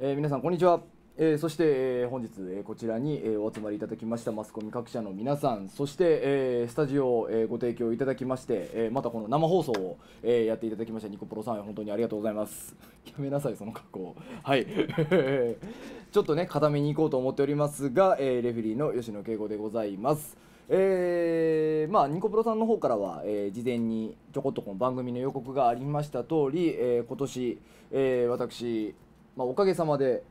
えー、皆さんこんにちは、えー、そして、えー、本日、えこちらに、えお集まりいただきましたマスコミ各社の皆さんそして、えスタジオを、えご提供いただきまして、えまたこの生放送を、えやっていただきましたニコプロさん本当にありがとうございます やめなさいその格好はい ちょっとね固めに行こうと思っておりますが、えレフェリーの吉野敬吾でございますえー、まあニコプロさんの方からは、えー、事前にちょこっとこの番組の予告がありました通り、えー、今年、えー、私まあ、おかげさまで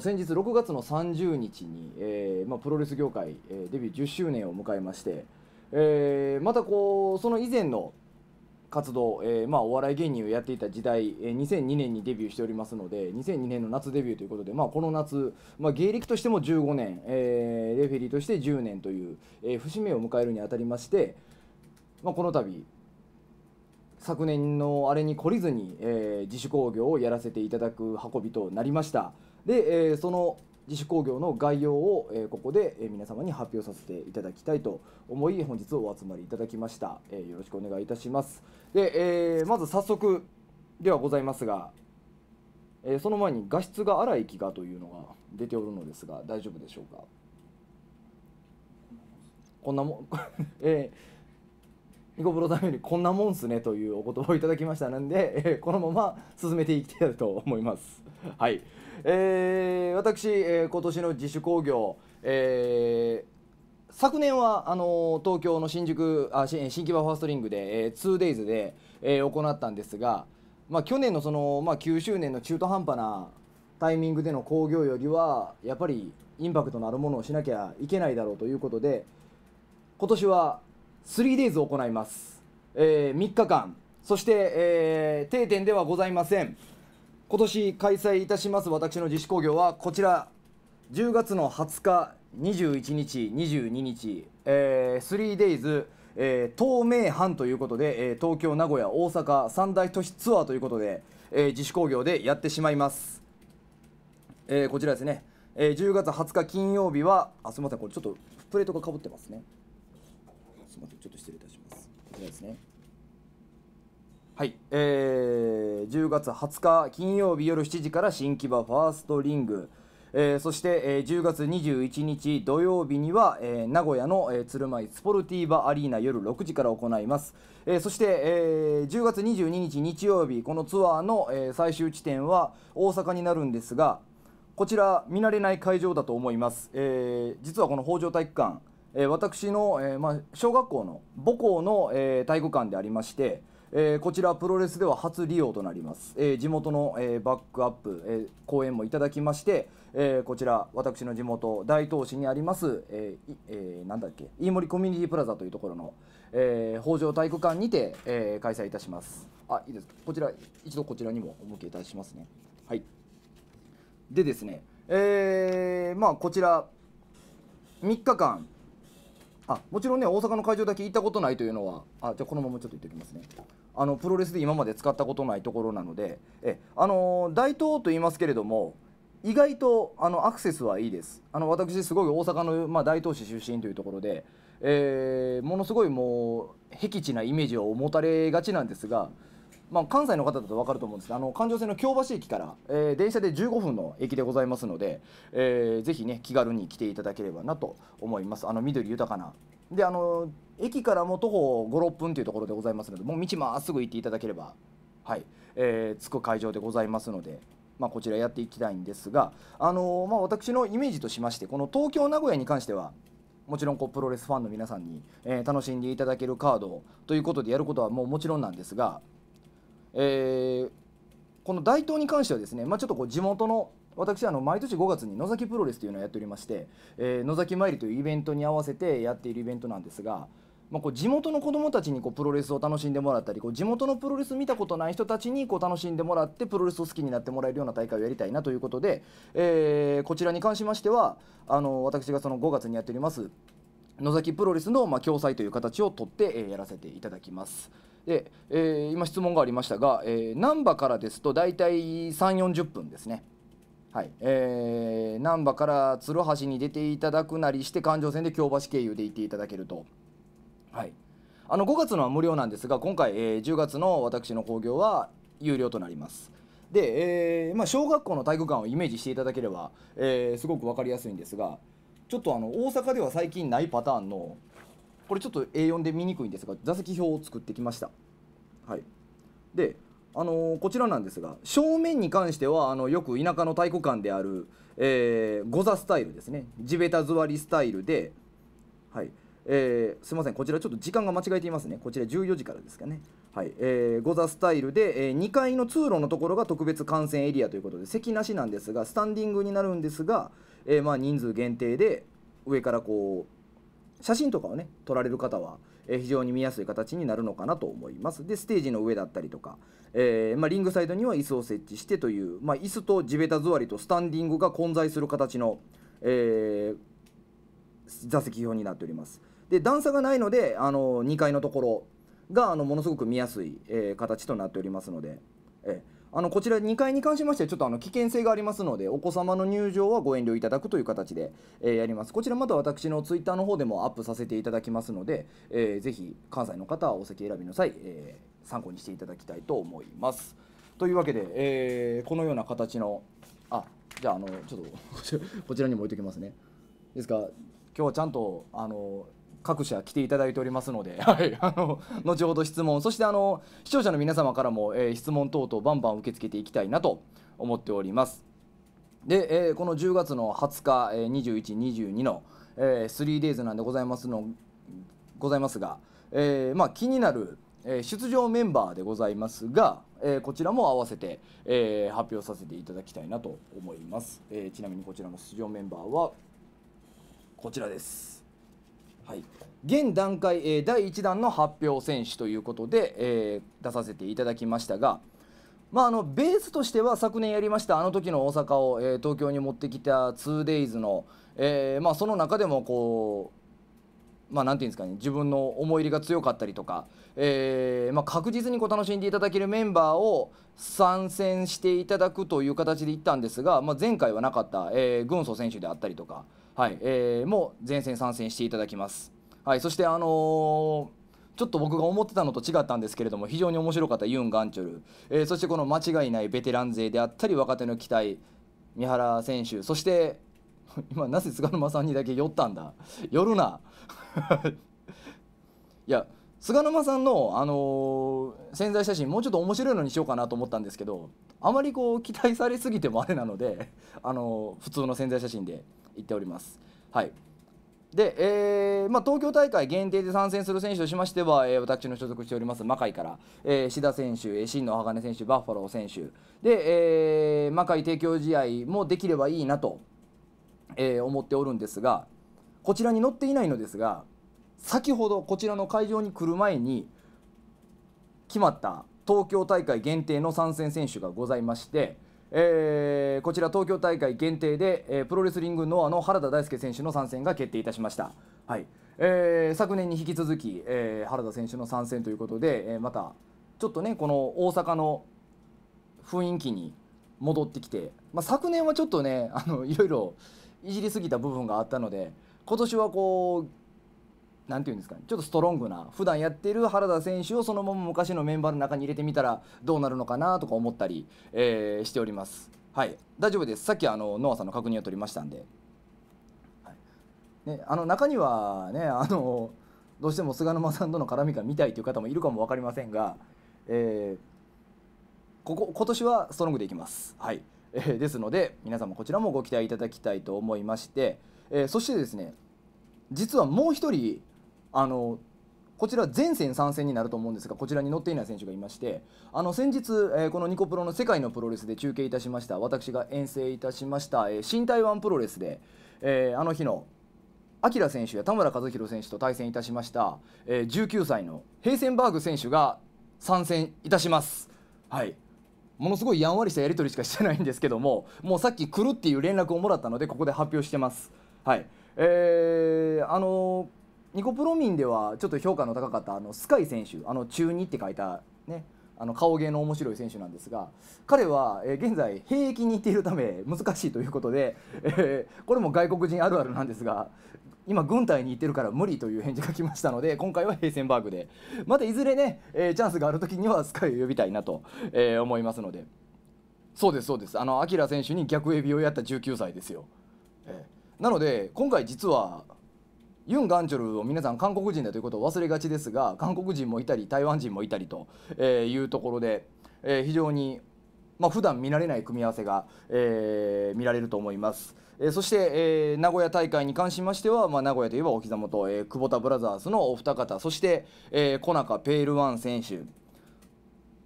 先日6月の30日に、えーまあ、プロレス業界、えー、デビュー10周年を迎えまして、えー、またこうその以前の活動、えーまあ、お笑い芸人をやっていた時代、えー、2002年にデビューしておりますので2002年の夏デビューということで、まあ、この夏、まあ、芸歴としても15年、えー、レフェリーとして10年という、えー、節目を迎えるにあたりまして、まあ、この度昨年のあれに懲りずに、えー、自主興行をやらせていただく運びとなりましたで、えー、その自主興行の概要を、えー、ここで、え皆様に発表させていただきたいと思い本日お集まりいただきました、えよろしくお願いいたしますで、えまず早速ではございますが、えその前に画質が荒い気がというのが出ておるのですが大丈夫でしょうかこんなもん えーニコプロさんよこんなもんすねというお言葉をいただきましたなんで、えー、このまま進めていきたいと思います。はい。えー、私、えー、今年の自主興行、えー、昨年はあの東京の新宿あ新木場ファーストリングで、えー、2days で、えー、行ったんですが、まあ、去年のその、まあ、9周年の中途半端なタイミングでの興行よりはやっぱりインパクトのあるものをしなきゃいけないだろうということで今年は 3days を行います、えー、3日間そして、えー、定点ではございません今年開催いたします私の自主興行はこちら10月の20日21日22日、えー、3days えー、東名阪ということで、えー、東京名古屋大阪三大都市ツアーということで、えー、自主興行でやってしまいます、えー、こちらですね、えー、10月20日金曜日はあすみませんこれちょっとプレートがかぶってますねちょっとちょっと失礼いたします。こちらですね。はい、えー、10月20日金曜日夜7時から新木場ファーストリング。えー、そして、えー、10月21日土曜日には、えー、名古屋の、えー、鶴舞スポルティーバアリーナ夜6時から行います、えー、そして、えー、10月22日日曜日このツアーの、えー、最終地点は大阪になるんですがこちら見慣れない会場だと思います、えー、実はこの北条体育館えー、私の、えー、まあ、小学校の母校の、えー、体育館でありまして、えこちらプロレスでは初利用となります、え地元の、えバックアップ、え講演もいただきまして、えこちら私の地元大東市にあります、ええー、だっけ飯森コミュニティプラザというところの、え北条体育館にて、え開催いたしますあいいですこちら一度こちらにもお向けいたしますねはいでですねえまあこちら3日間あもちろんね大阪の会場だけ行ったことないというのはあじゃこのままちょっと言っておきますねあのプロレスで今まで使ったことないところなのでえあの大東と言いますけれども意外とあのアクセスはいいですあの私すごい大阪の、まあ、大東市出身というところで、えー、ものすごいもう僻地なイメージを持たれがちなんですがまあ、関西の方だと分かると思うんですけあの環状線の京橋駅から、えー、電車で15分の駅でございますので、えー、ぜひね気軽に来ていただければなと思いますあの緑豊かなであの駅からも徒歩56分というところでございますのでもう道まっすぐ行っていただければはい、えー、着く会場でございますのでまあ、こちらやっていきたいんですが、あのー、まあ、私のイメージとしましてこの東京名古屋に関してはもちろんこうプロレスファンの皆さんに、えー、楽しんでいただけるカードということでやることはもうもちろんなんですがえー、この大東に関してはですね、まあ、ちょっとこう地元の私あの毎年5月に野崎プロレスというのをやっておりまして、えー、野崎参りというイベントに合わせてやっているイベントなんですが、まあ、こう地元の子どもたちにこうプロレスを楽しんでもらったりこう地元のプロレス見たことない人たちにこう楽しんでもらってプロレスを好きになってもらえるような大会をやりたいなということで、えー、こちらに関しましてはあの私がその5月にやっております野崎プロレスの、ま共催という形をとって、えやらせていただきます。で、えー、今質問がありましたが、えー、難波からですと大体3、40分ですね。はい、えー、難波から鶴橋に出ていただくなりして環状線で京橋経由で行っていただけると。はい。あの5月のは無料なんですが、今回、えー、10月の私の興行は有料となります。で、えー、まあ、小学校の体育館をイメージしていただければ、えー、すごく分かりやすいんですが、ちょっとあの大阪では最近ないパターンのこれちょっと A4 で見にくいんですが座席表を作ってきました。はい、であのー、こちらなんですが正面に関してはあのよく田舎の体育館である、えー、ゴザスタイルですね地べた座りスタイルで、はいえー、すいませんこちらちょっと時間が間違えていますねこちら14時からですかね、はいえー、ゴザスタイルで、えー、2階の通路のところが特別感染エリアということで席なしなんですがスタンディングになるんですが、えー、まあ人数限定で上からこう写真とかをね撮られる方は、え非常に見やすい形になるのかなと思います。でステージの上だったりとか、えー、まあ、リングサイドには椅子を設置してという、まあ、椅子と地べた座りとスタンディングが混在する形の、えー、座席表になっております。で段差がないのであの2階のところがあのものすごく見やすい、えー、形となっておりますので。えーあのこちら2階に関しましてちょっとあの危険性がありますのでお子様の入場はご遠慮いただくという形で、えー、やりますこちらまた私のツイッターの方でもアップさせていただきますので、えー、ぜひ関西の方はお席選びの際、えー、参考にしていただきたいと思いますというわけで、えー、このような形のあじゃああのちょっとこちらにも置いておきますねですか今日はちゃんとあの各社来ていただいておりますので、はい、あの後ほど質問そしてあの視聴者の皆様からも、えー、質問等々バンバン受け付けていきたいなと思っております。で、えー、この10月の20日、えー、2122の、えー、3days なんでございますのございますが、えーまあ、気になる、えー、出場メンバーでございますが、えー、こちらも合わせて、えー、発表させていただきたいなと思います、えー、ちなみにこちらの出場メンバーはこちらですはい、現段階、えー、第1弾の発表選手ということで、えー、出させていただきましたが、まあ、あのベースとしては昨年やりましたあの時の大阪を、えー、東京に持ってきた 2days の、えーまあ、その中でもこうまあ、なんていうんですかね自分の思い入れが強かったりとか、えーまあ、確実にこう楽しんでいただけるメンバーを参戦していただくという形でいったんですが、まあ、前回はなかった、えー、軍曹選手であったりとか、はいえー、もう前線参戦していただきます。はい、そして、あのーちょっと僕が思ってたのと違ったんですけれども非常に面白かったユン・ガンチョル、えー、そしてこの間違いないベテラン勢であったり若手の期待三原選手そして 今なぜ菅沼さんにだけ寄ったんだ寄るな いや菅沼さんの、あのー、潜在写真もうちょっと面白いのにしようかなと思ったんですけどあまりこう期待されすぎてもあれなので、あのー、普通の潜在写真で言っております。はいで、えーまあ、東京大会限定で参戦する選手としましては、えー、私の所属しております魔界から、えー、志田選手、え真野鋼選手、バッファロー選手で、えー、魔界提供試合もできればいいなと、えー、思っておるんですがこちらに載っていないのですが先ほどこちらの会場に来る前に決まった東京大会限定の参戦選手がございましてえー、こちら東京大会限定で、えー、プロレスリングノアの原田大輔選手の参戦が決定いたしました、はいえー、昨年に引き続き、えー、原田選手の参戦ということで、えー、またちょっとねこの大阪の雰囲気に戻ってきて、まあ、昨年はちょっとねあのいろいろいじりすぎた部分があったので今年はこうなんていうんですか、ちょっとストロングな普段やってる原田選手をそのまま昔のメンバーの中に入れてみたらどうなるのかなとか思ったり、えー、しております。はい、大丈夫です。さっきあのノアさんの確認を取りましたんで。はい、ね、あの中にはねあのどうしても菅沼さんとの絡みが見たいという方もいるかも分かりませんが、えー、ここ今年はストロングでいきます。はい、えー、ですので皆様こちらもご期待いただきたいと思いまして、えー、そしてですね実はもう一人あのこちら全戦参戦になると思うんですがこちらに乗っていない選手がいましてあの先日、えー、このニコプロの世界のプロレスで中継いたしました私が遠征いたしました、えー、新台湾プロレスで、えー、あの日の昭選手や田村和弘選手と対戦いたしました、え19歳のヘイセンバーグ選手が参戦いたします。はいものすごいやんわりしたやり取りしかしてないんですけどももうさっき来るっていう連絡をもらったのでここで発表してます。はいえー、あのニコプロミンではちょっと評価の高かったあのスカイ選手あの中2って書いたねあの顔芸の面白い選手なんですが彼は、え現在兵役に行っているため難しいということで、えー、これも外国人あるあるなんですが今軍隊に行ってるから無理という返事が来ましたので今回はヘイセンバーグでまたいずれね、えー、チャンスがある時にはスカイを呼びたいなと、えー、思いますのでそうですそうですあのアキラ選手に逆エビをやった19歳ですよ、えー、なので今回実はユン・ガンチョルを皆さん韓国人だということを忘れがちですが韓国人もいたり台湾人もいたりというところで、え非常に、まあ、普段見られない組み合わせが、え見られると思います。えそして、え名古屋大会に関しましては、まあ、名古屋といえばお膝元、え久保田ブラザーズのお二方そして、えー、小中ペールワン選手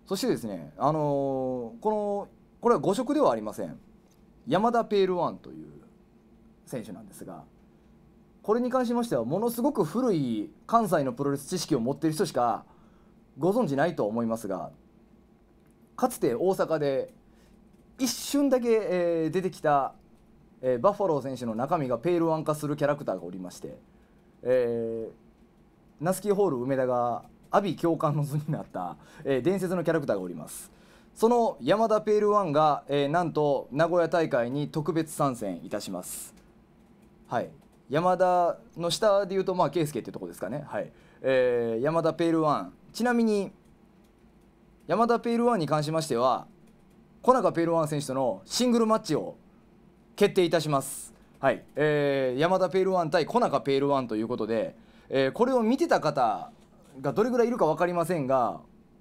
そしてですね、あのー、このこれは誤色ではありません山田ペールワンという選手なんですが。これに関しましてはものすごく古い関西のプロレス知識を持っている人しかご存じないと思いますがかつて大阪で一瞬だけ、えー、出てきた、えー、バッファロー選手の中身がペールワン化するキャラクターがおりまして、えー、ナスキーホール梅田が阿炎共感の図になった、えー、伝説のキャラクターがおりますその山田ペールワンが、えー、なんと名古屋大会に特別参戦いたしますはい山田の下で言うとまあ圭介っていうとこですかねはいえー、山田ペールワンちなみに山田ペールワンに関しましては小中ペールワン選手とのシングルマッチを決定いたしますはい、えー、山田ペールワン対小中ペールワンということで、えー、これを見てた方がどれぐらいいるか分かりませんが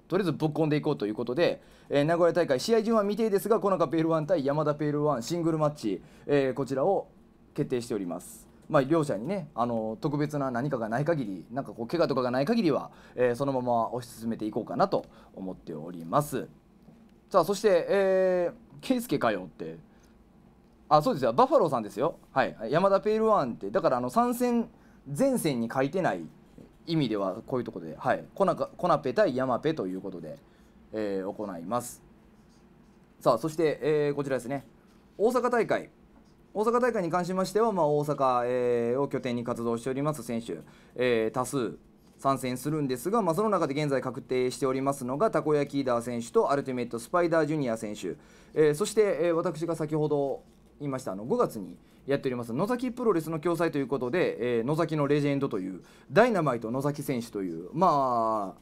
とりあえずぶっ込んでいこうということで、えー、名古屋大会試合順は未定ですが小中ペールワン対山田ペールワンシングルマッチ、えー、こちらを決定しておりますまあ、両者にねあの特別な何かがない限りなんかこう怪我とかがない限りは、えー、そのまま推し進めていこうかなと思っておりますさあそして、えー、ケスケかよってあそうですよバファローさんですよはい山田ペールワンってだからあの参戦前線に書いてない意味ではこういうとこではいコナコナペ対ヤマペということで、えー、行いますさあそして、えー、こちらですね大阪大会大阪大会に関しましては、まあ、大阪、えー、を拠点に活動しております選手、えー、多数参戦するんですが、まあ、その中で現在確定しておりますのがたこ焼きダー選手とアルティメットスパイダージュニア選手、えー、そして、えー、私が先ほど言いましたあの5月にやっております野崎プロレスの共催ということで、えー、野崎のレジェンドというダイナマイト野崎選手というまあ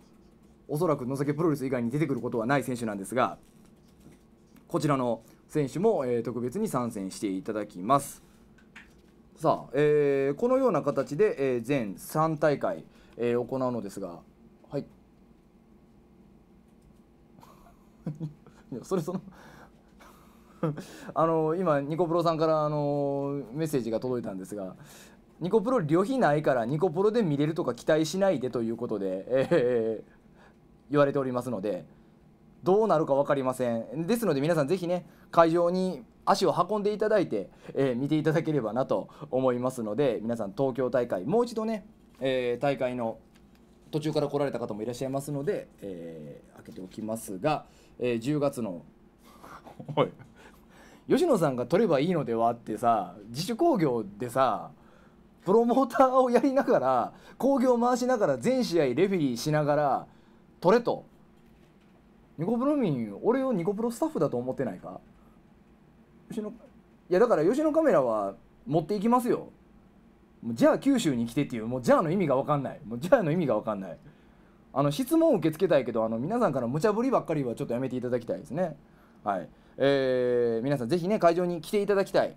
おそらく野崎プロレス以外に出てくることはない選手なんですがこちらの選手も、え特別に参戦していただきます。さあ、えー、このような形で、えー、全3大会、えー、行うのですが、はい。いやそれその あの今ニコプロさんからあのメッセージが届いたんですがニコプロ旅費ないからニコプロで見れるとか期待しないでということで、えー、言われておりますのでどうなるか分かりませんですので皆さん是非ね会場に足を運んでいただいて、えー、見ていただければなと思いますので皆さん東京大会もう一度ね、えー、大会の途中から来られた方もいらっしゃいますので、えー、開けておきますが、えー、10月の吉野さんが取ればいいのではってさ自主興行でさプロモーターをやりながら興行回しながら全試合レフェリーしながら取れと。ニコプロ民俺をニコプロスタッフだと思ってないか吉野いやだから吉野カメラは持っていきますよじゃあ九州に来てっていうもうじゃあの意味が分かんないもうじゃあの意味が分かんないあの質問を受け付けたいけどあの皆さんから無茶ぶりばっかりはちょっとやめていただきたいですねはいえー、皆さんぜひね会場に来ていただきたい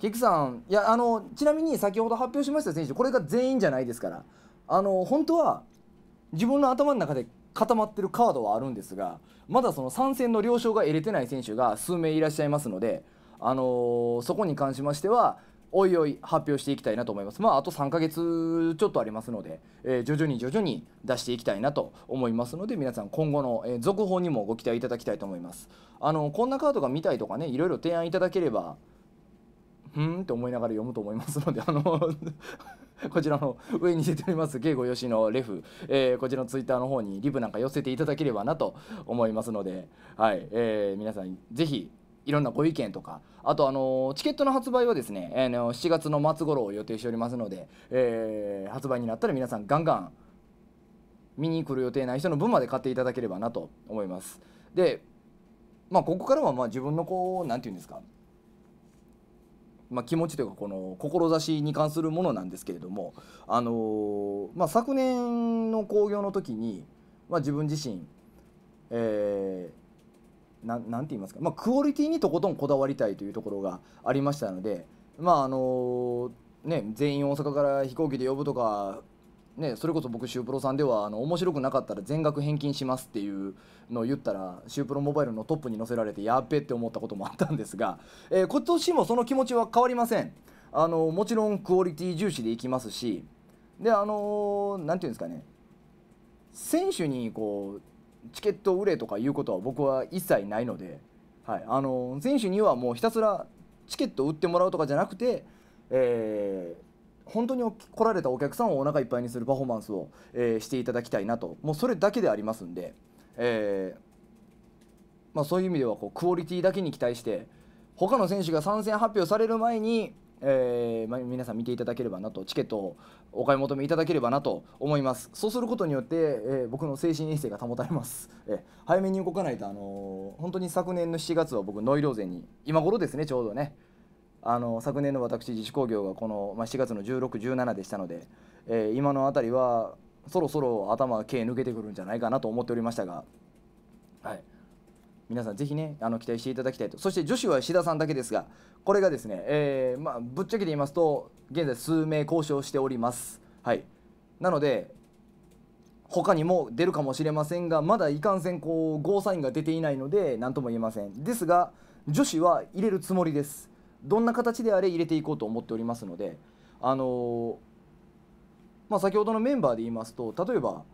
キクさんいやあのちなみに先ほど発表しました選手これが全員じゃないですからあの本当は自分の頭の中で固まってるカードはあるんですがまだその参戦の了承が得れてない選手が数名いらっしゃいますので、あのー、そこに関しましてはおいおい発表していきたいなと思います。まあ、あと3ヶ月ちょっとありますので、えー、徐々に徐々に出していきたいなと思いますので、皆さん今後の、えー、続報にもご期待いただきたいと思います。あの、こんなカードが見たいとかね、いろいろ提案いただければ、ふーんって思いながら読むと思いますので、あの こちらの上に出ております慶吾吉野レフ、えー、こちらのツイッターの方にリブなんか寄せていただければなと思いますので、はいえー、皆さんぜひいろんなご意見とかあとあのチケットの発売はですね、えー、の7月の末頃を予定しておりますので、えー、発売になったら皆さんガンガン見に来る予定ない人の分まで買っていただければなと思います。でまあ、ここからはまあ自分のこう何て言うんですかまあ、気持ちというかこの志に関するものなんですけれども、あのー、まあ、昨年の興行の時に、まあ、自分自身、えー、ななんて言いますか、まあ、クオリティにとことんこだわりたいというところがありましたので、まああのー、ね、全員大阪から飛行機で呼ぶとかね、それこそ僕シュープロさんではあの面白くなかったら全額返金しますっていうのを言ったらシュープロモバイルのトップに載せられてやっべって思ったこともあったんですが、えー、今年もその気持ちは変わりませんあのもちろんクオリティ重視でいきますしであの何、ー、て言うんですかね選手にこうチケット売れとかいうことは僕は一切ないので、はい、あの選手にはもうひたすらチケット売ってもらうとかじゃなくて、えー、本当に来られたお客さんをお腹いっぱいにするパフォーマンスを、えー、していただきたいなともうそれだけでありますんで、えーまあ、そういう意味ではこうクオリティだけに期待して他の選手が参戦発表される前に、えーまあ、皆さん見ていただければなとチケットをお買い求めいただければなと思いますそうすることによって、えー、僕の精神衛生が保たれます、えー、早めに動かないと、あのー、本当に昨年の7月は僕ノイローゼに今頃ですねちょうどねあの昨年の私自主工業がこの、まあ、7月の1617でしたので、えー、今の辺りはそろそろ頭毛抜けてくるんじゃないかなと思っておりましたが、はい、皆さんぜひねあの期待していただきたいとそして女子は志田さんだけですがこれがですね、えー、まあ、ぶっちゃけて言いますと現在数名交渉しております。はい、なので他にも出るかもしれませんがまだいかんせんこうゴーサインが出ていないので何とも言えませんですが女子は入れるつもりですどんな形であれ入れていこうと思っておりますので、あのまあ、先ほどのメンバーで言いますと例えば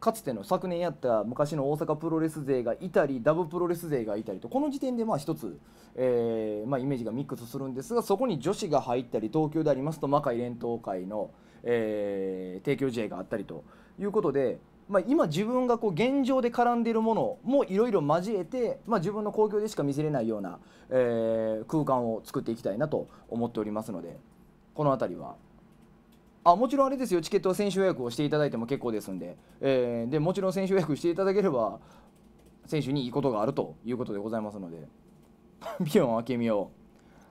かつての昨年やった昔の大阪プロレス勢がいたりダブプロレス勢がいたりとこの時点でまあ一つ、えーまあ、イメージがミックスするんですがそこに女子が入ったり東京でありますと魔界連投会の、えー、提供試合があったりということで。まあ、今自分がこう現状で絡んでいるものもいろいろ交えて、まあ、自分の興行でしか見せれないような、えー、空間を作っていきたいなと思っておりますのでこの辺りは。あもちろんあれですよチケット選手予約をしていただいても結構ですんで,、えー、でもちろん選手予約していただければ選手にいいことがあるということでございますので ピオン明美を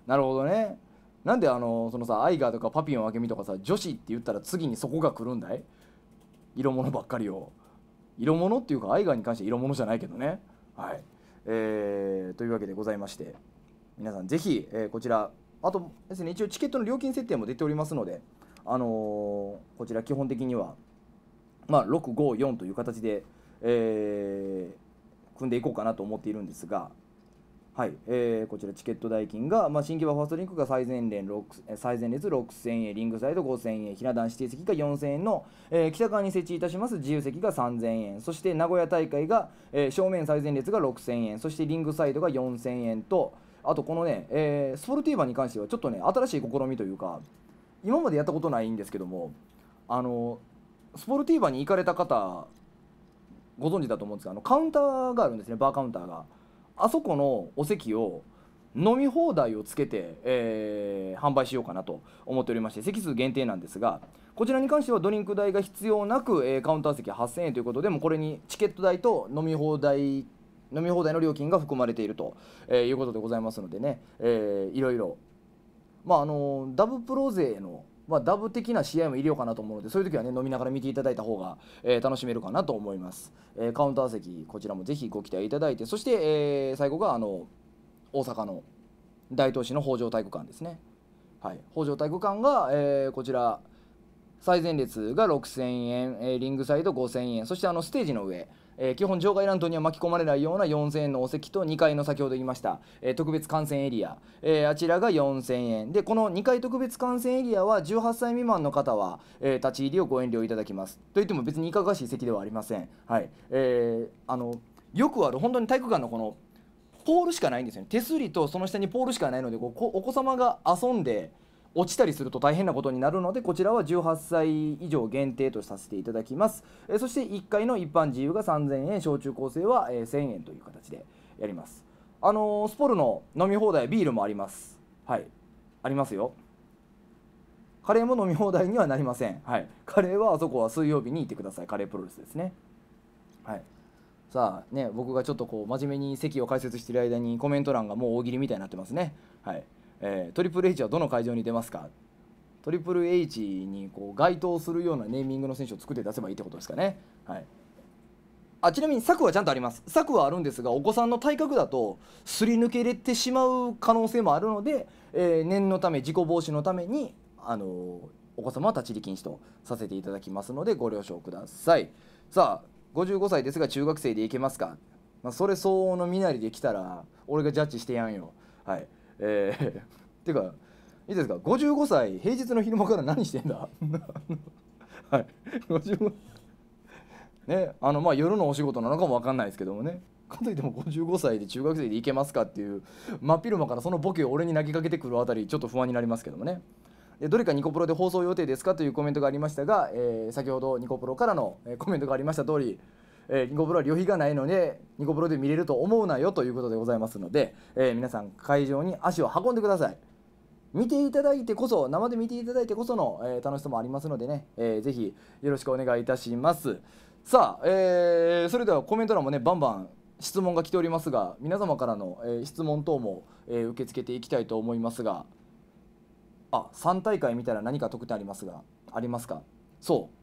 なるほどねなんであのそのさアイガーとかパピヨン明美とかさ女子って言ったら次にそこが来るんだい色物ばっかりを色物っていうか愛玩に関して色物じゃないけどねはいえー、というわけでございまして皆さんぜひ、えー、こちらあとですね一応チケットの料金設定も出ておりますのであのー、こちら基本的にはまあ654という形で、えー、組んでいこうかなと思っているんですがはいえー、こちらチケット代金が、まあ、新規バファーストリンクが最前連最前列6000円リングサイド5000円ひな壇指定席が4000円の、えー、北側に設置いたします自由席が3000円そして名古屋大会が、えー、正面最前列が6000円そしてリングサイドが4000円とあとこのね、えー、スポルティーバーに関してはちょっとね新しい試みというか今までやったことないんですけどもあのスポルティーバーに行かれた方ご存知だと思うんですがあのカウンターがあるんですねバーカウンターが。あそこのお席を飲み放題をつけて、えー、販売しようかなと思っておりまして席数限定なんですがこちらに関してはドリンク代が必要なく、えー、カウンター席8000円ということでもこれにチケット代と飲み放題飲み放題の料金が含まれていると、えー、いうことでございますのでね、えー、いろいろまああのダブプロ勢のまあ、ダブ的な試合も入れようかなと思うのでそういう時はね飲みながら見ていただいた方が、えー、楽しめるかなと思います、えー、カウンター席こちらもぜひご期待いただいてそして、えー、最後があの大阪の大東市の北条体育館ですね、はい、北条体育館が、えー、こちら最前列が6000円、えリングサイド5000円そしてあのステージの上えー、基本場外乱闘には巻き込まれないような4000円のお席と2階の先ほど言いました、えー、特別観戦エリア、えー、あちらが4000円でこの2階特別観戦エリアは18歳未満の方は、え立ち入りをご遠慮いただきますといっても別にいかがしい席ではありません、はいえー、あのよくある本当に体育館のこのポールしかないんですよね手すりとその下にポールしかないのでこうお子様が遊んで落ちたりすると大変なことになるのでこちらは18歳以上限定とさせていただきます、えそして1回の一般自由が3000円小中高生は、え1000円という形でやりますあのー、スポルの飲み放題ビールもありますはいありますよカレーも飲み放題にはなりません、はい、カレーはあそこは水曜日に行ってくださいカレープロレスですねはいさあね僕がちょっとこう真面目に席を解説してる間にコメント欄がもう大喜利みたいになってますねはいえー、トリプル H はどの会場に出ますかトリプル H にこう該当するようなネーミングの選手を作って出せばいいってことですかね。はいあちなみに策はちゃんとあります策はあるんですがお子さんの体格だとすり抜けれてしまう可能性もあるので、えー、念のため事故防止のために、あのー、お子様は立ち入り禁止とさせていただきますのでご了承くださいさあ55歳ですが中学生でいけますか、まあ、それ相応の身なりで来たら俺がジャッジしてやんよはいえー、ていうかいいですか55歳平日の昼間から何してんだ はい5ねあのまあ夜のお仕事なのかも分かんないですけどもねかといっても55歳で中学生で行けますかっていう真っ昼間からそのボケを俺に投げかけてくるあたりちょっと不安になりますけどもねでどれかニコプロで放送予定ですかというコメントがありましたが、えー、先ほどニコプロからのコメントがありました通りえー、ニコプロは旅費がないのでニコプロで見れると思うなよということでございますので、えー、皆さん会場に足を運んでください見ていただいてこそ生で見ていただいてこその、えー、楽しさもありますのでね、えー、ぜひよろしくお願いいたしますさあ、えー、それではコメント欄もねバンバン質問が来ておりますが皆様からの、えー、質問等も、えー、受け付けていきたいと思いますがあ3大会見たら何か得点ありますがありますかそう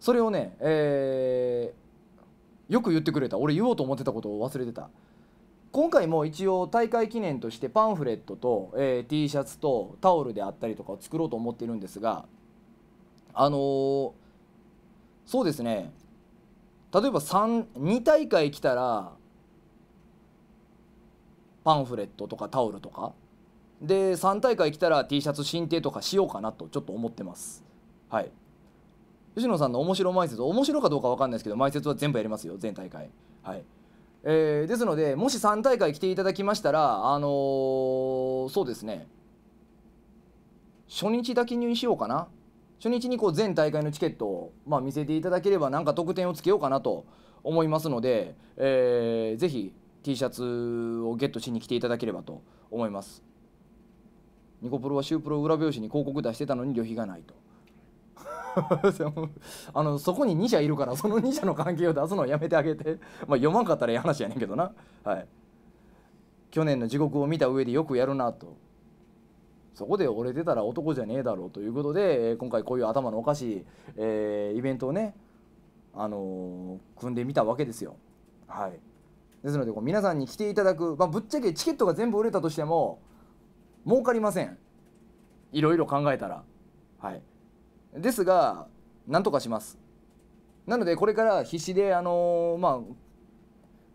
それをね、えー、よく言ってくれた俺言おうと思ってたことを忘れてた今回も一応大会記念としてパンフレットと、えー、T シャツとタオルであったりとかを作ろうと思ってるんですがあのー、そうですね例えば2大会来たらパンフレットとかタオルとかで3大会来たら T シャツ進呈とかしようかなとちょっと思ってますはい吉野さんの面白前説面白かどうか分かんないですけど前説は全部やりますよ全大会はいえー、ですのでもし3大会来ていただきましたらあのー、そうですね初日だけ入院しようかな初日にこう全大会のチケットを、まあ、見せていただければ何か得点をつけようかなと思いますので、えー、ぜひ T シャツをゲットしに来ていただければと思いますニコプロはシュープロ裏表紙に広告出してたのに旅費がないと あのそこに2社いるからその2社の関係を出すのをやめてあげてまあ読まんかったらええ話やねんけどなはい去年の地獄を見た上でよくやるなとそこで折れてたら男じゃねえだろうということで今回こういう頭のおかしい、えー、イベントをねあのー、組んでみたわけですよはいですのでこう皆さんに来ていただく、まあ、ぶっちゃけチケットが全部売れたとしても儲かりませんいろいろ考えたらはいですがなんとかしますなのでこれから必死であのー、まあ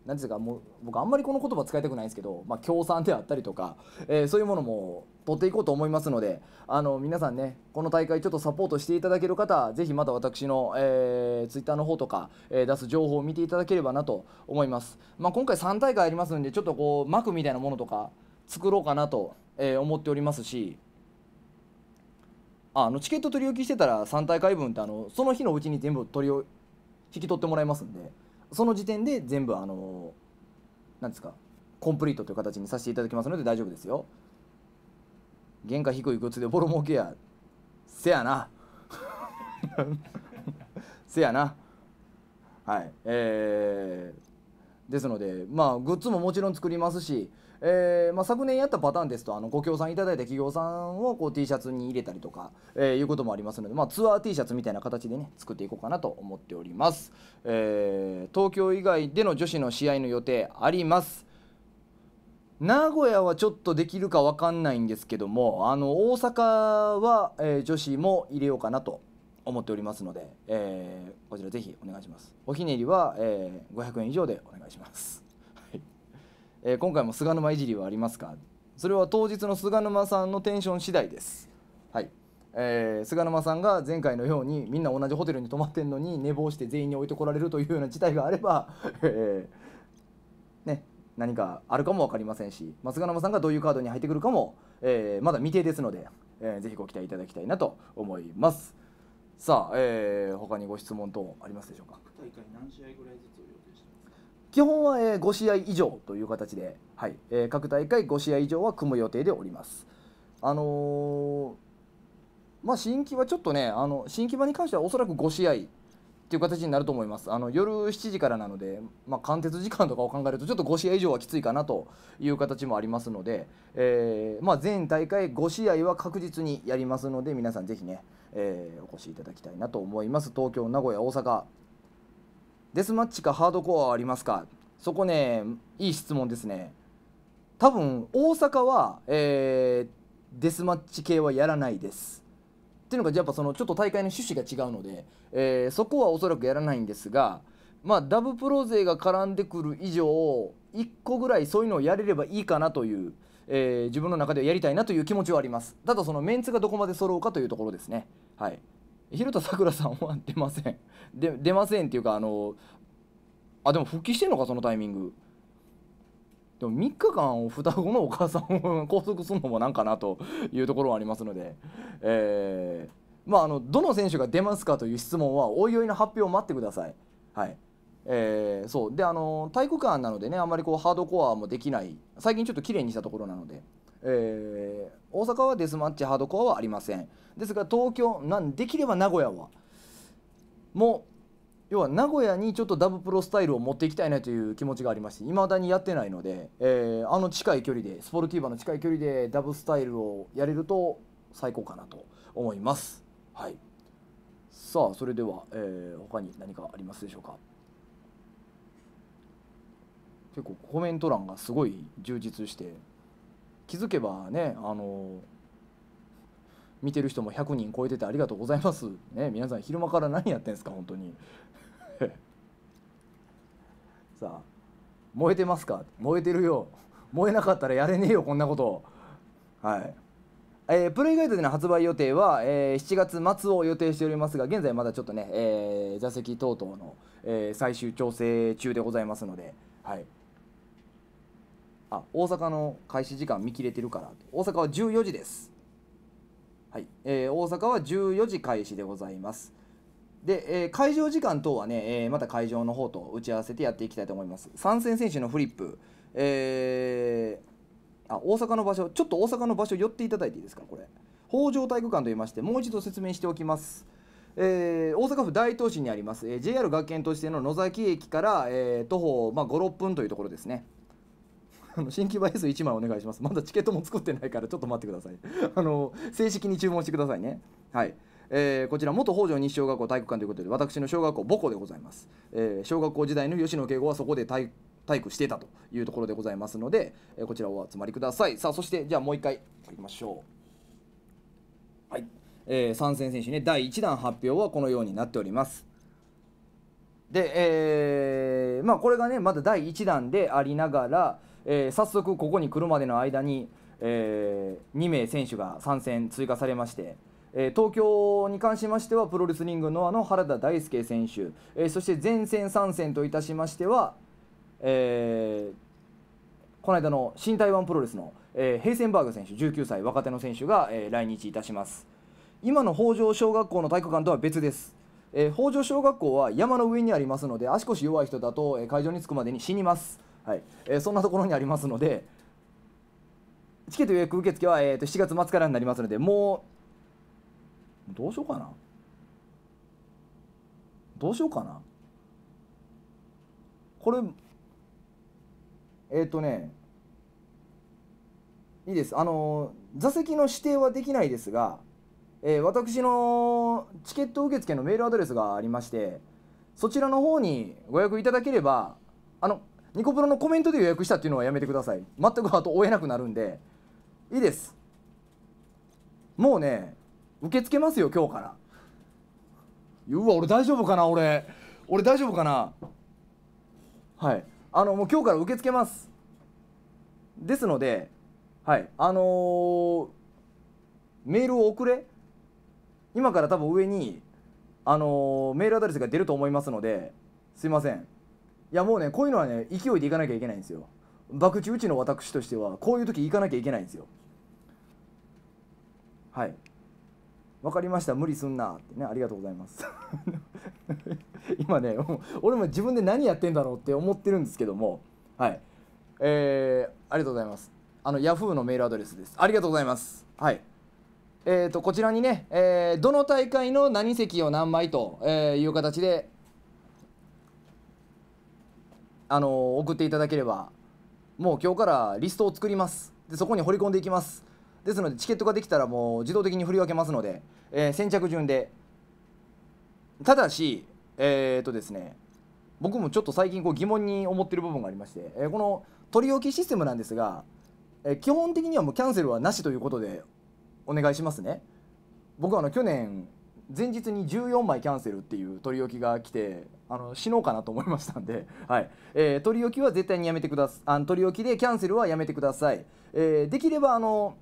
何てすうかもう僕あんまりこの言葉使いたくないんですけど、まあ、協賛であったりとか、えー、そういうものも取っていこうと思いますのであの皆さんねこの大会ちょっとサポートしていただける方ぜひまた私の、えー、ツイッターの方とか、えー、出す情報を見ていただければなと思います、まあ、今回3大会ありますんでちょっとこう幕みたいなものとか作ろうかなと、え思っておりますしあのチケット取り置きしてたら3大会分ってあのその日のうちに全部取り引き取ってもらいますんでその時点で全部あの何ですかコンプリートという形にさせていただきますので大丈夫ですよ原価低いグッズでボロ儲けやせやな せやなはいえー、ですのでまあグッズももちろん作りますしえーまあ、昨年やったパターンですとあのご協賛いただいた企業さんをこう T シャツに入れたりとか、えー、いうこともありますので、まあ、ツアー T シャツみたいな形でね作っていこうかなと思っております、えー、東京以外での女子の試合の予定あります名古屋はちょっとできるか分かんないんですけどもあの大阪は、えー、女子も入れようかなと思っておりますので、えー、こちらぜひお願いしますおひねりは、えー、500円以上でお願いしますえー、今回も菅沼いじりはありますかそれは当日の菅沼さんのテンション次第です。はい、えー、菅沼さんが前回のようにみんな同じホテルに泊まってんのに寝坊して全員に置いてこられるというような事態があれば、えー、ね、何かあるかも分かりませんし、まあ、菅沼さんがどういうカードに入ってくるかも、えー、まだ未定ですので、えー、ぜひご期待いただきたいなと思いますさあ、えー、他にご質問等ありますでしょうか大会何試合ぐらいずつ基本は、えー、5試合以上という形で、はいえー、各大会5試合以上は組む予定でおります。あのー、まあ、新規はちょっとねあの新規場に関してはおそらく5試合という形になると思いますあの夜7時からなので、まあ、貫徹時間とかを考えるとちょっと5試合以上はきついかなという形もありますので、えー、まあ、全大会5試合は確実にやりますので皆さんぜひね、えー、お越しいただきたいなと思います東京名古屋大阪デスマッチかハードコアありますかそこねいい質問ですね多分大阪は、えー、デスマッチ系はやらないですっていうのがやっぱそのちょっと大会の趣旨が違うので、えー、そこはおそらくやらないんですがまあダブプロ勢が絡んでくる以上1個ぐらいそういうのをやれればいいかなという、えー、自分の中ではやりたいなという気持ちはありますただそのメンツがどこまで揃うかというところですねはい広田さくらさんは出ませんで出ませんっていうかあのあでも復帰してんのかそのタイミングでも3日間双子のお母さんを拘束するのもなんかなというところはありますので、えー、まああのどの選手が出ますかという質問はおいおいの発表を待ってください。はいえー、そうであの体育館なのでねあんまりこうハードコアもできない最近ちょっと綺麗にしたところなのでえー、大阪はデスマッチハードコアはありませんですが東京なんできれば名古屋はもう要は名古屋にちょっとダブプロスタイルを持っていきたいなという気持ちがありましていまだにやってないので、えー、あの近い距離でスポルティーバの近い距離でダブスタイルをやれると最高かなと思いますはいさあそれでは、えー、他に何かありますでしょうか結構コメント欄がすごい充実して気づけばねあの見てる人も100人超えててありがとうございますね皆さん昼間から何やってんですか本当に さあ燃えてますか燃えてるよ燃えなかったらやれねえよこんなことはいえー、プレイガイドでの発売予定は、えー、7月末を予定しておりますが現在まだちょっとね、えー、座席等々の、えー、最終調整中でございますので、はい、あ大阪の開始時間見切れてるから大阪は14時ですはいえー、大阪は14時開始でございますで、えー、会場時間等はね、えー、また会場の方と打ち合わせてやっていきたいと思います参戦選手のフリップ、えー、あ大阪の場所ちょっと大阪の場所寄っていただいていいですかこれ北条体育館といいましてもう一度説明しておきますえー、大阪府大東市にあります、えー、JR 学研としての野崎駅から、えー、徒歩、まあ、56分というところですねあの新規倍数1枚お願いしますまだチケットも作ってないからちょっと待ってください あの正式に注文してくださいねはいえー、こちら元北条西小学校体育館ということで私の小学校母校でございます、えー、小学校時代の吉野敬吾はそこで体育していたというところでございますので、えー、こちらお集まりくださいさあそしてじゃあもう一回いきましょうはい、えー、参戦選手ね第1弾発表はこのようになっておりますで、えー、まあこれがねまだ第1弾でありながらえー、早速ここに来るまでの間に、えー、2名選手が参戦追加されまして、えー、東京に関しましてはプロレスリングノアの原田大輔選手、えー、そして前線参戦といたしましては、えー、この間の新台湾プロレスの、えー、ヘイセンバーグ選手19歳若手の選手が、えー、来日いたします今の北条小学校の体育館とは別ですえー、北条小学校は山の上にありますので足腰弱い人だと、えー、会場に着くまでに死にますはいえー、そんなところにありますのでチケット予約受付は、えー、と7月末からになりますのでもうどうしようかなどうしようかなこれえっ、ー、とねいいですあの座席の指定はできないですが、えー、私のチケット受付のメールアドレスがありましてそちらの方にご予約いただければあのニコプロのコメントで予約したっていうのはやめてください全くと追えなくなるんでいいですもうね受け付けますよ今日からうわ俺大丈夫かな俺俺大丈夫かなはいあのもう今日から受け付けますですのではいあのー、メールを送れ今から多分上にあのー、メールアドレスが出ると思いますのですいませんいやもうねこういうのはね勢いでいかなきゃいけないんですよ博打うちの私としてはこういう時行かなきゃいけないんですよはい分かりました無理すんなってねありがとうございます 今ね俺も自分で何やってんだろうって思ってるんですけどもはいえー、ありがとうございますあの Yahoo のメールアドレスですありがとうございますはいえーと、とこちらにね、えー、どの大会の何席を何枚という形であの送っていただければもう今日からリストを作りますでそこに掘り込んでいきますですのでチケットができたらもう自動的に振り分けますので、えー、先着順でただしえー、っとですね僕もちょっと最近こう疑問に思ってる部分がありまして、えー、この取り置きシステムなんですが、えー、基本的にはもうキャンセルはなしということでお願いしますね僕はあの去年前日に14枚キャンセルっていう取り置きが来てあの死のうかなと思いましたんで、はいえー、取り置きは絶対にやめてくださいあの取り置きでキャンセルはやめてください、えー、できればあの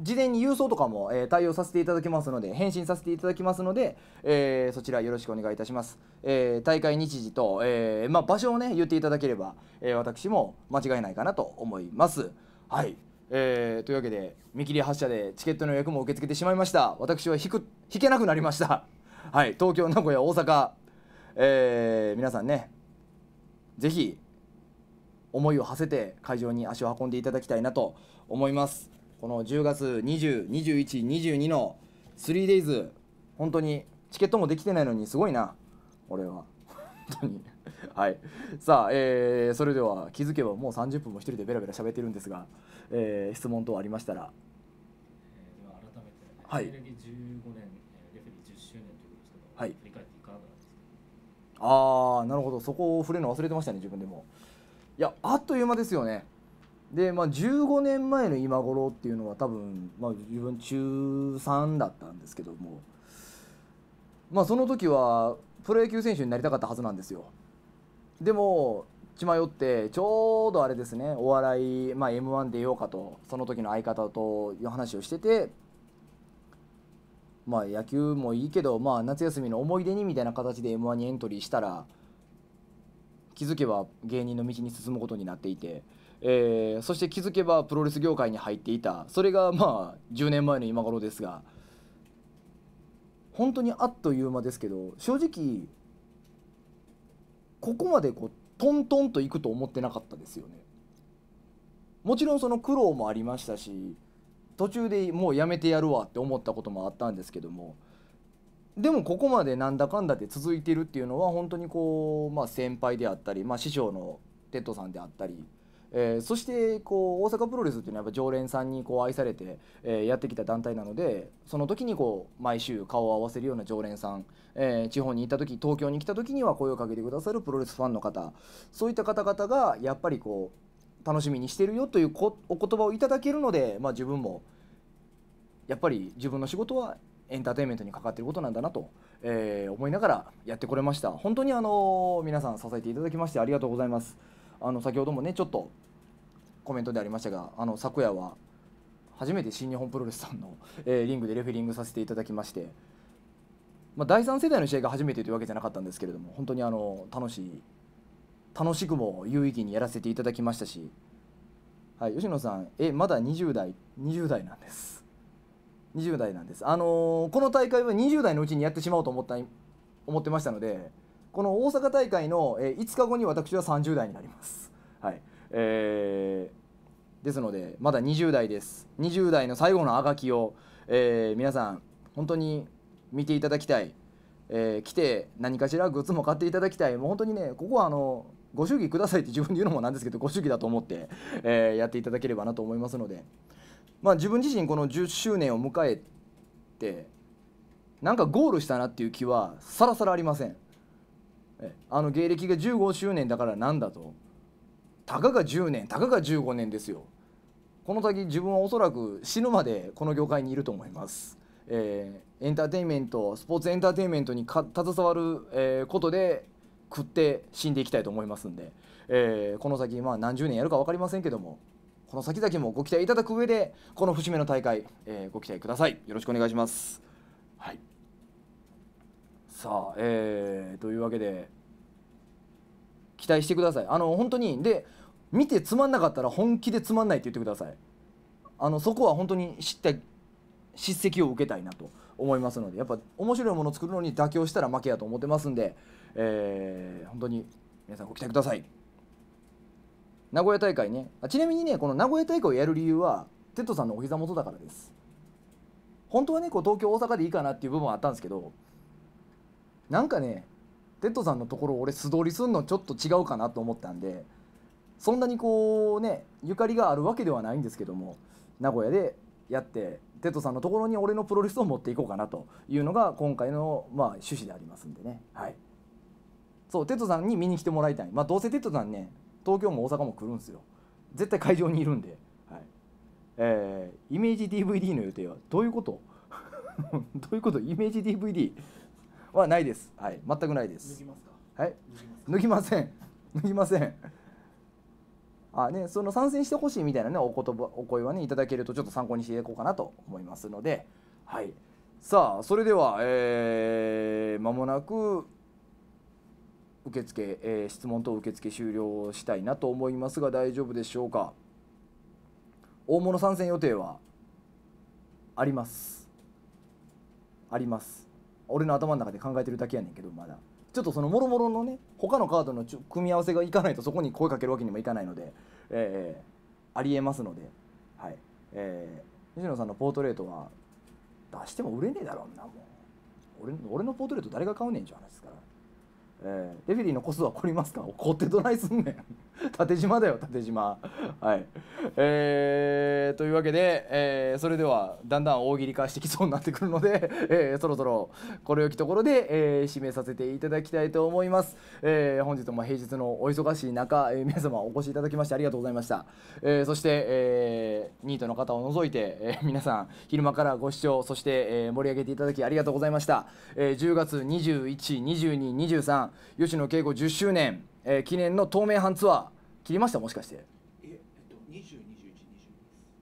事前に郵送とかも、えー、対応させていただきますので返信させていただきますので、えー、そちらよろしくお願いいたします、えー、大会日時と、えまあ、場所をね言っていただければ、え私も間違いないかなと思いますはいえー、というわけで見切り発車でチケットの予約も受け付けてしまいました私は引く引けなくなりました はい東京名古屋大阪、えー、皆さんね是非思いを馳せて会場に足を運んでいただきたいなと思いますこの10月202122の 3days 本当にチケットもできてないのにすごいな俺は本当に はい、さあ、えー、それでは気づけばもう30分も一人でべらべら喋ってるんですが、えー、質問等ありましたら。えー、では改めて、はい、15年、レフェリー10周年ということですけど、はい、振り返っていかがですかああ、なるほど、そこを触れるの忘れてましたね、自分でも。いや、あっという間ですよね。で、まあ、15年前の今頃っていうのは多分、まあ、自分中3だったんですけども、まあ、その時はプロ野球選手になりたかったはずなんですよ。でも血迷ってちょうどあれですねお笑い、まあ、m 1でようかとその時の相方という話をしててまあ野球もいいけど、まあ、夏休みの思い出にみたいな形で m 1にエントリーしたら気づけば芸人の道に進むことになっていて、えー、そして気づけばプロレス業界に入っていたそれがまあ10年前の今頃ですが本当にあっという間ですけど正直ここまでこうトントンと行くと思ってなかったですよね。もちろんその苦労もありましたし途中でもうやめてやるわって思ったこともあったんですけどもでもここまでなんだかんだで続いてるっていうのは本当にこう、まあ、先輩であったり、まあ、師匠のテッドさんであったりえー、そしてこう大阪プロレスっていうのはやっぱ常連さんにこう愛されて、えー、やってきた団体なのでその時にこう毎週顔を合わせるような常連さん、えー、地方に行った時東京に来た時には声をかけてくださるプロレスファンの方そういった方々がやっぱりこう楽しみにしてるよというこお言葉をいただけるので、まあ、自分もやっぱり自分の仕事はエンターテインメントにかかってることなんだなと、え思いながらやってこれました本当にあの皆さん支えていただきましてありがとうございます。あの先ほどもねちょっとコメントでありましたがあの昨夜は初めて新日本プロレスさんの、えー、リングでレフェリングさせていただきまして、まあ、第3世代の試合が初めてというわけじゃなかったんですけれども本当にあの楽しい楽しくも有意義にやらせていただきましたし、はい、吉野さんえまだ20代20代なんです20代なんですあのー、この大会は20代のうちにやってしまおうと思った思ってましたのでこの大阪大会の、え5日後に私は30代になります。はいえー、ですのでまだ20代です。20代の最後のあがきを、えー、皆さん本当に見ていただきたい、えー、来て何かしらグッズも買っていただきたいもう本当にねここはあのご祝儀くださいって自分で言うのもなんですけどご祝儀だと思って、えー、やっていただければなと思いますので、まあ、自分自身この10周年を迎えてなんかゴールしたなっていう気はさらさらありませんあの芸歴が15周年だからなんだとたかが10年たかが15年ですよこの先自分はおそらく死ぬまでこの業界にいると思います、えー、エンターテインメントスポーツエンターテインメントに携わる、えー、ことで食って死んでいきたいと思いますんで、えー、この先まあ何十年やるか分かりませんけどもこの先々もご期待いただく上でこの節目の大会、えー、ご期待くださいよろしくお願いしますはいさあ、えー、というわけで期待してくださいあの本当にで見てつまんなかったら本気でつまんないって言ってくださいあのそこは本当に知った叱責を受けたいなと思いますのでやっぱ面白いものを作るのに妥協したら負けやと思ってますんで、えー、本当に皆さんご期待ください名古屋大会ねあちなみにねこの名古屋大会をやる理由はテッドさんのお膝元だからです本当はねこう東京大阪でいいかなっていう部分はあったんですけどなんかねテッドさんのところ俺素通りすんのちょっと違うかなと思ったんでそんなにこうねゆかりがあるわけではないんですけども名古屋でやってテッドさんのところに俺のプロレスを持っていこうかなというのが今回のまあ趣旨でありますんでねはいそうテッドさんに見に来てもらいたいまあどうせテッドさんね東京も大阪も来るんですよ絶対会場にいるんで、はいえー、イメージ DVD の予定はどういうこと どういうことイメージ DVD はないです。はい、全くないです。脱ぎまはい。脱ぎません。脱ぎません。あね、その参戦してほしいみたいなねお言葉お声はねいただけるとちょっと参考にしていこうかなと思いますので、はい、さあそれでは、えー、間もなく受付、えー、質問等受付終了したいなと思いますが大丈夫でしょうか大物参戦予定はありますあります俺の頭の中で考えてるだけやねんけどまだちょっとそのもろもろのね他のカードの組み合わせがいかないとそこに声かけるわけにもいかないので、えー、ありえますので、はいえー、西野さんのポートレートは出しても売れねえだろうなもう俺俺のポートレート誰が買うねんじゃないですから、えー、レフェリーのコスは凝りますか怒ってどないすんねん 縦縞だよ縦縞はいえー、というわけで、えー、それではだんだん大喜利化してきそうになってくるので、えー、そろそろこれよきところで、えー、締めさせていただきたいと思います、えー、本日も平日のお忙しい中、えー、皆様お越しいただきましてありがとうございました、えー、そして、えー、ニートの方を除いて、えー、皆さん昼間からご視聴そして、えー、盛り上げていただきありがとうございました、えー、10月212223吉野敬子10周年えー、記念の透明版ツアー切りましたもしかしてえっと2021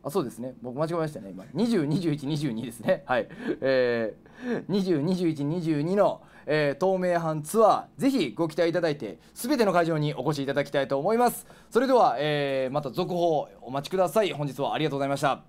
あそうですね僕間違えましたね今202122ですね はいえー、202122の、えー、透明版ツアーぜひご期待いただいて全ての会場にお越しいただきたいと思いますそれでは、えー、また続報お待ちください本日はありがとうございました